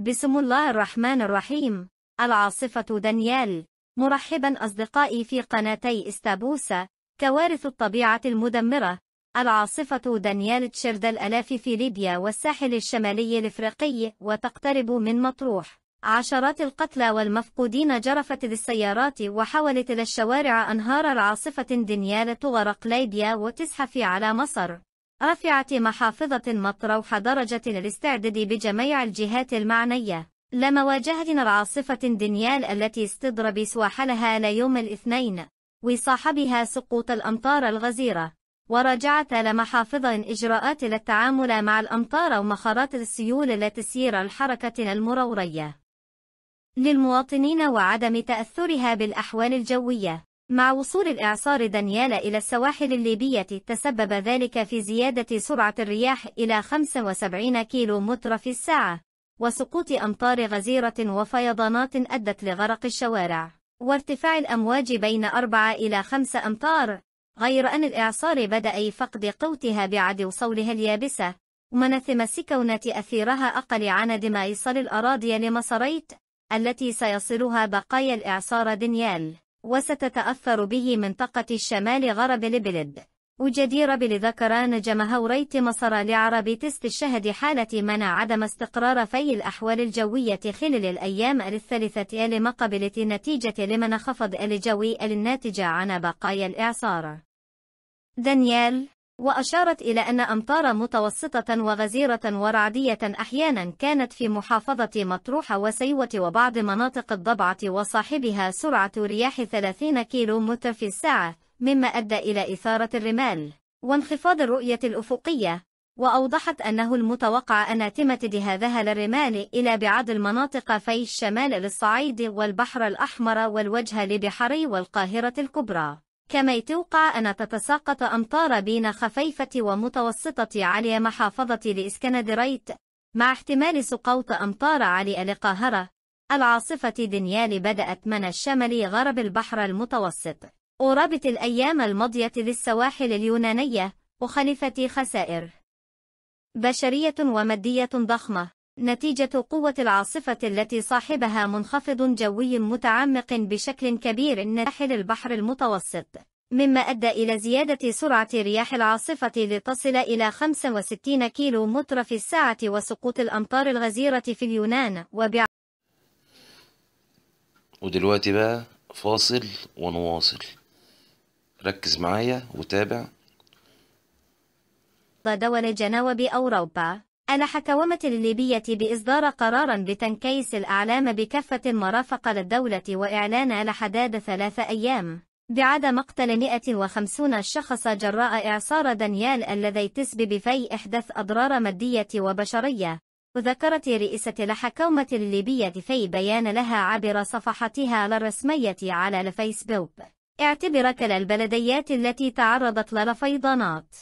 بسم الله الرحمن الرحيم العاصفة دانيال مرحبا أصدقائي في قناتي استابوسا كوارث الطبيعة المدمرة العاصفة دانيال تشرد الألاف في ليبيا والساحل الشمالي الإفريقي وتقترب من مطروح عشرات القتلى والمفقودين جرفت للسيارات وحولت إلى الشوارع أنهار العاصفة دانيال تغرق ليبيا وتزحف على مصر رافعة محافظة مطروح درجة الاستعداد بجميع الجهات المعنية لمواجهة العاصفة دنيال التي استضرب سواحلها ليوم الاثنين وصاحبها سقوط الأمطار الغزيرة وراجعت لمحافظة إجراءات للتعامل مع الأمطار ومخارات السيول لتسيير الحركة المرورية للمواطنين وعدم تأثرها بالأحوال الجوية مع وصول الإعصار دانيال إلى السواحل الليبية تسبب ذلك في زيادة سرعة الرياح إلى 75 متر في الساعة وسقوط أمطار غزيرة وفيضانات أدت لغرق الشوارع وارتفاع الأمواج بين 4 إلى 5 أمتار غير أن الإعصار بدأ يفقد قوتها بعد وصولها اليابسة ومن السكونات أثيرها أقل عند ما يصل الأراضي لمصريت التي سيصلها بقايا الإعصار دنيال وستتأثر به منطقة الشمال غرب البلد وجدير بلذكران جمهوريت مصر لعرب تست الشهد حالة منع عدم استقرار في الأحوال الجوية خلال الأيام الثالثة لمقابلة نتيجة لمنخفض الجوي الناتج عن بقايا الإعصار دانيال وأشارت إلى أن أمطار متوسطة وغزيرة ورعدية أحيانا كانت في محافظة مطروحة وسيوة وبعض مناطق الضبعة وصاحبها سرعة رياح 30 كيلو متر في الساعة مما أدى إلى إثارة الرمال وانخفاض الرؤية الأفقية وأوضحت أنه المتوقع أن تمتد هذا الرمال إلى بعض المناطق في الشمال للصعيد والبحر الأحمر والوجه لبحري والقاهرة الكبرى كما يتوقع أن تتساقط أمطار بين خفيفة ومتوسطة على محافظة الإسكندريت مع احتمال سقوط أمطار على القاهرة العاصفة دنيال بدأت من الشمال غرب البحر المتوسط أورابت الأيام الماضية للسواحل اليونانية وخلفت خسائر بشرية ومادية ضخمة نتيجة قوة العاصفة التي صاحبها منخفض جوي متعمق بشكل كبير ناحل البحر المتوسط مما أدى إلى زيادة سرعة رياح العاصفة لتصل إلى 65 كيلو متر في الساعة وسقوط الأمطار الغزيرة في اليونان وبع... ودلوقتي بقى فاصل ونواصل ركز معايا وتابع دول جنوب أوروبا الحكومة الليبية بإصدار قرار بتنكيس الأعلام بكافة المرافق للدولة وإعلان لحداد ثلاث أيام بعد مقتل 150 شخص جراء إعصار دانيال الذي تسبب في إحداث أضرار مادية وبشرية وذكرت رئيسة الحكومة الليبية في بيان لها عبر صفحتها الرسمية على الفيسبوك اعتبر كلا البلديات التي تعرضت للفيضانات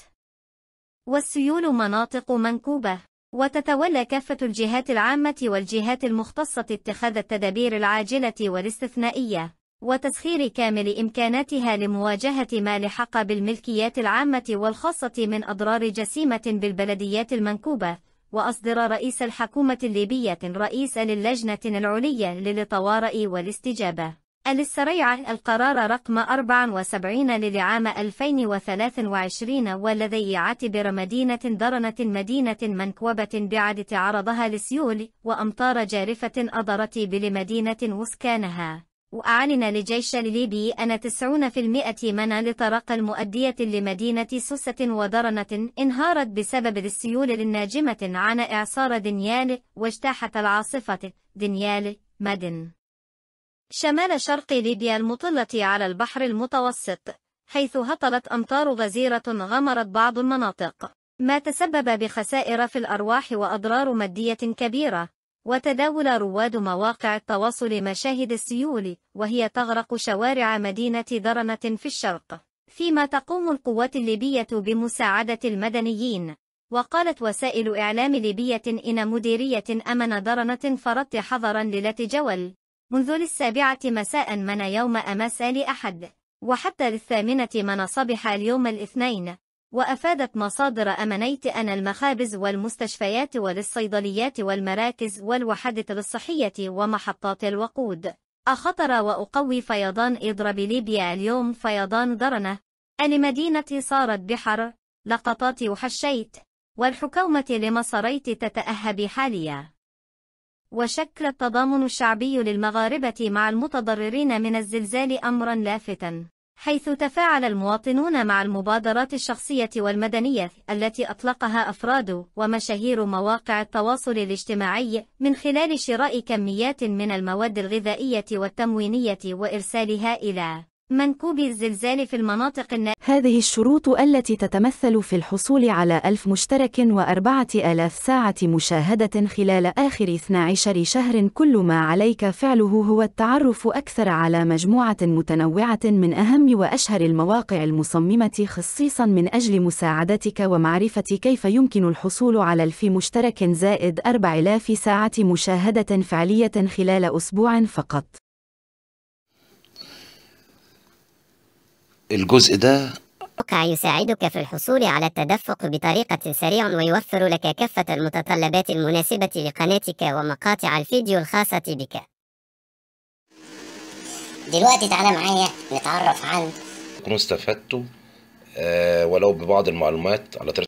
والسيول مناطق منكوبة وتتولى كافة الجهات العامة والجهات المختصة اتخاذ التدابير العاجلة والاستثنائية وتسخير كامل إمكاناتها لمواجهة ما لحق بالملكيات العامة والخاصة من أضرار جسيمة بالبلديات المنكوبة وأصدر رئيس الحكومة الليبية رئيسا للجنة العليا للطوارئ والاستجابة السريعة القرار رقم 74 للعام 2023 والذي يعتبر مدينة درنة مدينة منكوبة بعد تعرضها لسيول وأمطار جارفة أضرت بلمدينة وسكانها وأعلن لجيش الليبي أن 90% من لطرق المؤدية لمدينة سوسة ودرنة انهارت بسبب السيول الناجمة عن إعصار دنيال واجتاحت العاصفة دنيال مدن شمال شرق ليبيا المطلة على البحر المتوسط حيث هطلت أمطار غزيرة غمرت بعض المناطق ما تسبب بخسائر في الأرواح وأضرار مادية كبيرة وتداول رواد مواقع التواصل مشاهد السيول وهي تغرق شوارع مدينة درنة في الشرق فيما تقوم القوات الليبية بمساعدة المدنيين وقالت وسائل إعلام ليبية إن مديرية أمن درنة فرط حظرا للتجول منذ للسابعة مساء من يوم أمس لأحد وحتى للثامنة من صبح اليوم الاثنين وأفادت مصادر أمنيت أن المخابز والمستشفيات وللصيدليات والمراكز والوحدات الصحية ومحطات الوقود أخطر وأقوي فيضان إضرب ليبيا اليوم فيضان درنة المدينة صارت بحر لقطات وحشيت والحكومة لمصريت تتأهب حاليا وشكل التضامن الشعبي للمغاربة مع المتضررين من الزلزال أمرا لافتا حيث تفاعل المواطنون مع المبادرات الشخصية والمدنية التي أطلقها أفراد ومشاهير مواقع التواصل الاجتماعي من خلال شراء كميات من المواد الغذائية والتموينية وإرسالها إلى منكوب الزلزال في المناطق الن... هذه الشروط التي تتمثل في الحصول على ألف مشترك وأربعة آلاف ساعة مشاهدة خلال آخر 12 شهر كل ما عليك فعله هو التعرف أكثر على مجموعة متنوعة من أهم وأشهر المواقع المصممة خصيصا من أجل مساعدتك ومعرفة كيف يمكن الحصول على ألف مشترك زائد 4000 ساعة مشاهدة فعلية خلال أسبوع فقط الجزء ده موقع يساعدك في الحصول على التدفق بطريقة سريع ويوفر لك كافة المتطلبات المناسبة لقناتك ومقاطع الفيديو الخاصة بك دلوقتي تعالى معايا نتعرف عن نكون آه، ولو ببعض المعلومات على طريقة